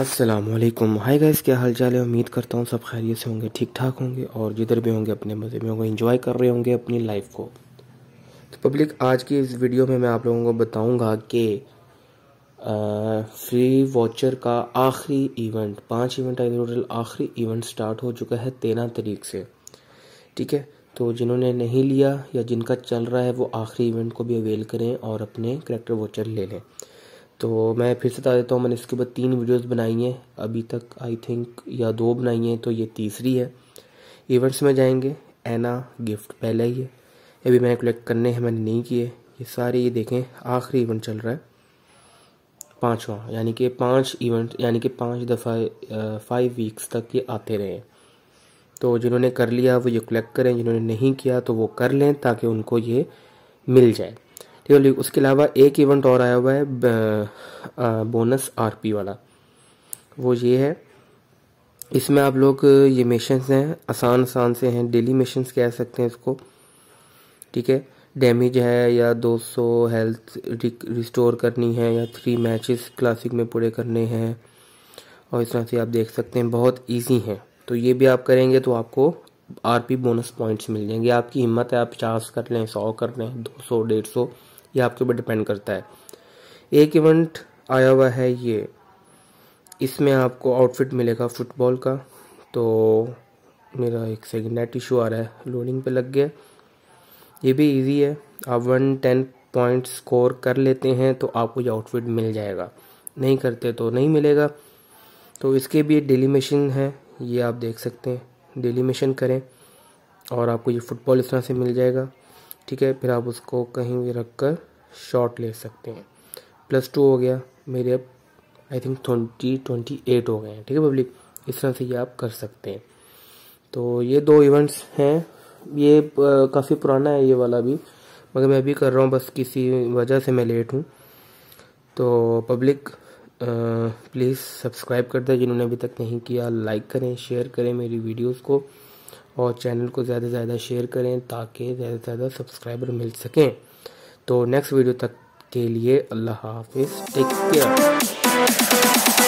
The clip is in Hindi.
असलम हाय गाइस क्या हाल चाल है उम्मीद करता हूँ सब खैरियत से होंगे ठीक ठाक होंगे और जिधर भी होंगे अपने मज़े में होंगे इंजॉय कर रहे होंगे अपनी लाइफ को तो पब्लिक आज की इस वीडियो में मैं आप लोगों को बताऊंगा कि फ्री वॉचर का आखिरी इवेंट पांच इवेंट आई टोटल आखिरी इवेंट स्टार्ट हो चुका है तेरह तरीक से ठीक है तो जिन्होंने नहीं लिया या जिनका चल रहा है वो आखिरी इवेंट को भी अवेल करें और अपने करेक्टर वॉचर ले लें तो मैं फिर से बता देता हूँ मैंने इसके ऊपर तीन वीडियोस बनाई हैं अभी तक आई थिंक या दो बनाई हैं तो ये तीसरी है इवेंट्स में जाएंगे एना गिफ्ट पहले ही है अभी मैंने कलेक्ट करने हैं मैंने नहीं किए ये सारे ये देखें आखिरी इवेंट चल रहा है पाँचवा यानी कि पाँच इवेंट यानी कि पाँच दफ़ा फाइव वीक्स तक ये आते रहे तो जिन्होंने कर लिया वो ये कलेक्ट करें जिन्होंने नहीं किया तो वो कर लें ताकि उनको ये मिल जाए ठीक है उसके अलावा एक इवेंट और आया हुआ है बोनस आरपी वाला वो ये है इसमें आप लोग ये मिशन हैं आसान आसान से हैं डेली मिशन कह सकते हैं इसको ठीक है डैमेज है या 200 हेल्थ रिस्टोर करनी है या थ्री मैचेस क्लासिक में पूरे करने हैं और इस तरह से आप देख सकते हैं बहुत इजी हैं तो ये भी आप करेंगे तो आपको आरपी बोनस पॉइंट्स मिल जाएंगे आपकी हिम्मत है आप पचास कर लें सौ कर लें दो सौ डेढ़ सौ ये आपके ऊपर डिपेंड करता है एक इवेंट आया हुआ है ये इसमें आपको आउटफिट मिलेगा फुटबॉल का तो मेरा एक सेकेंड नेट इशू आ रहा है लोडिंग पे लग गया ये भी इजी है आप वन टेन पॉइंट स्कोर कर लेते हैं तो आपको ये आउटफिट मिल जाएगा नहीं करते तो नहीं मिलेगा तो इसके भी डेली मशीन है ये आप देख सकते हैं डेली मशीन करें और आपको ये फुटबॉल इस तरह से मिल जाएगा ठीक है फिर आप उसको कहीं भी रख कर शॉर्ट ले सकते हैं प्लस टू हो गया मेरे अब I think twenty twenty eight हो गए हैं ठीक है पब्लिक इस तरह से ये आप कर सकते हैं तो ये दो इवेंट्स हैं ये काफ़ी पुराना है ये वाला भी मगर मैं अभी कर रहा हूँ बस किसी वजह से मैं लेट हूँ तो पब्लिक प्लीज़ सब्सक्राइब कर दें जिन्होंने अभी तक नहीं किया लाइक करें शेयर करें मेरी वीडियोज़ को और चैनल को ज़्यादा से ज़्यादा शेयर करें ताकि ज़्यादा से ज़्यादा सब्सक्राइबर मिल सकें तो नेक्स्ट वीडियो तक के लिए अल्लाह हाफिज़ टेक केयर